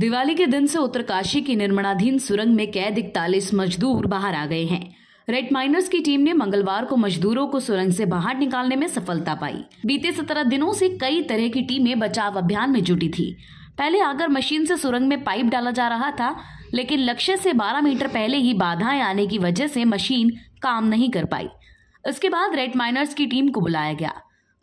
दिवाली के दिन से उत्तरकाशी की निर्माणाधीन सुरंग में कैद इकतालीस मजदूर बाहर आ गए हैं रेड माइनर्स की टीम ने मंगलवार को मजदूरों को सुरंग से बाहर निकालने में सफलता पाई बीते सत्रह दिनों से कई तरह की टीमें बचाव अभियान में जुटी थी पहले आगर मशीन से सुरंग में पाइप डाला जा रहा था लेकिन लक्ष्य से 12 मीटर पहले ही बाधाएं आने की वजह से मशीन काम नहीं कर पाई इसके बाद रेड माइनर्स की टीम को बुलाया गया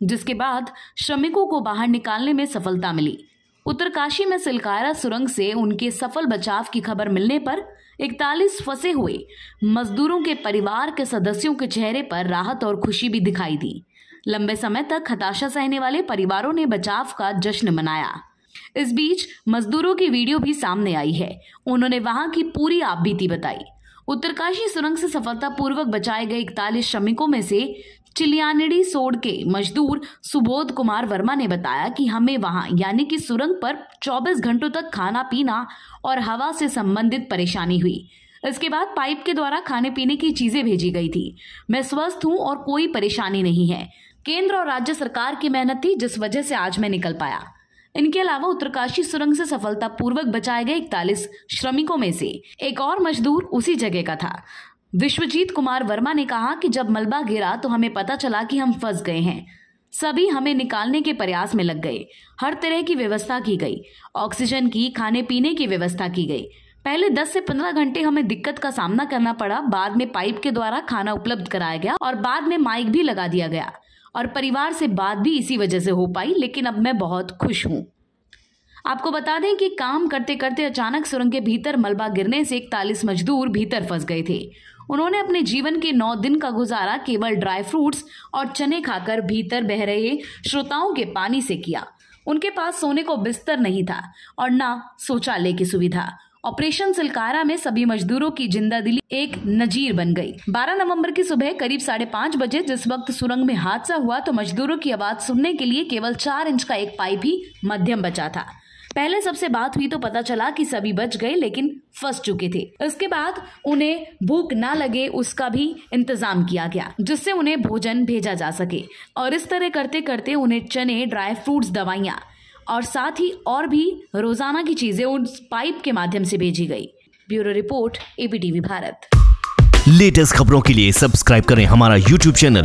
जिसके बाद श्रमिकों को बाहर निकालने में सफलता मिली उत्तरकाशी में सिलकायरा सुरंग से उनके सफल बचाव की खबर मिलने पर 41 फंसे हुए मजदूरों के परिवार के सदस्यों के चेहरे पर राहत और खुशी भी दिखाई दी लंबे समय तक हताशा सहने वाले परिवारों ने बचाव का जश्न मनाया इस बीच मजदूरों की वीडियो भी सामने आई है उन्होंने वहां की पूरी आपबीती बताई उत्तरकाशी सुरंग से सफलतापूर्वक बचाए गए इकतालीस श्रमिकों में से चिलियानिडी सोड के मजदूर सुबोध कुमार वर्मा ने बताया कि हमें वहां यानी कि सुरंग पर 24 घंटों तक खाना पीना और हवा से संबंधित परेशानी हुई इसके बाद पाइप के द्वारा खाने पीने की चीजें भेजी गई थी मैं स्वस्थ हूं और कोई परेशानी नहीं है केंद्र और राज्य सरकार की मेहनत थी जिस वजह से आज मैं निकल पाया इनके अलावा उत्तरकाशी सुरंग से सफलतापूर्वक बचाए गए इकतालीस श्रमिकों में से एक और मजदूर उसी जगह का था विश्वजीत कुमार वर्मा ने कहा कि जब मलबा गिरा तो हमें पता चला कि हम फंस गए हैं सभी हमें निकालने के प्रयास में लग गए हर तरह की व्यवस्था की गई ऑक्सीजन की खाने पीने की व्यवस्था की गई पहले 10 से 15 घंटे हमें दिक्कत का सामना करना पड़ा बाद में पाइप के द्वारा खाना उपलब्ध कराया गया और बाद में माइक भी लगा दिया गया और परिवार से बात भी इसी वजह से हो पाई लेकिन अब मैं बहुत खुश हूँ आपको बता दें कि काम करते करते अचानक सुरंग के भीतर मलबा गिरने से इकतालीस मजदूर भीतर फंस गए थे उन्होंने अपने जीवन के नौ दिन का गुजारा केवल ड्राई फ्रूट्स और चने खाकर भीतर बह रहे श्रोताओं के पानी से किया उनके पास सोने को बिस्तर नहीं था और न शौचालय की सुविधा ऑपरेशन सिलकारा में सभी मजदूरों की जिंदा दिली एक नजीर बन गई 12 नवंबर की सुबह करीब साढ़े पाँच बजे जिस वक्त सुरंग में हादसा हुआ तो मजदूरों की आवाज सुनने के लिए केवल चार इंच का एक पाइप ही मध्यम बचा था पहले सबसे बात हुई तो पता चला कि सभी बच गए लेकिन फंस चुके थे इसके बाद उन्हें भूख ना लगे उसका भी इंतजाम किया गया जिससे उन्हें भोजन भेजा जा सके और इस तरह करते करते उन्हें चने ड्राई फ्रूट्स दवाइयाँ और साथ ही और भी रोजाना की चीजें उस पाइप के माध्यम से भेजी गई bureau report ABTV Bharat latest खबरों के लिए सब्सक्राइब करें हमारा यूट्यूब चैनल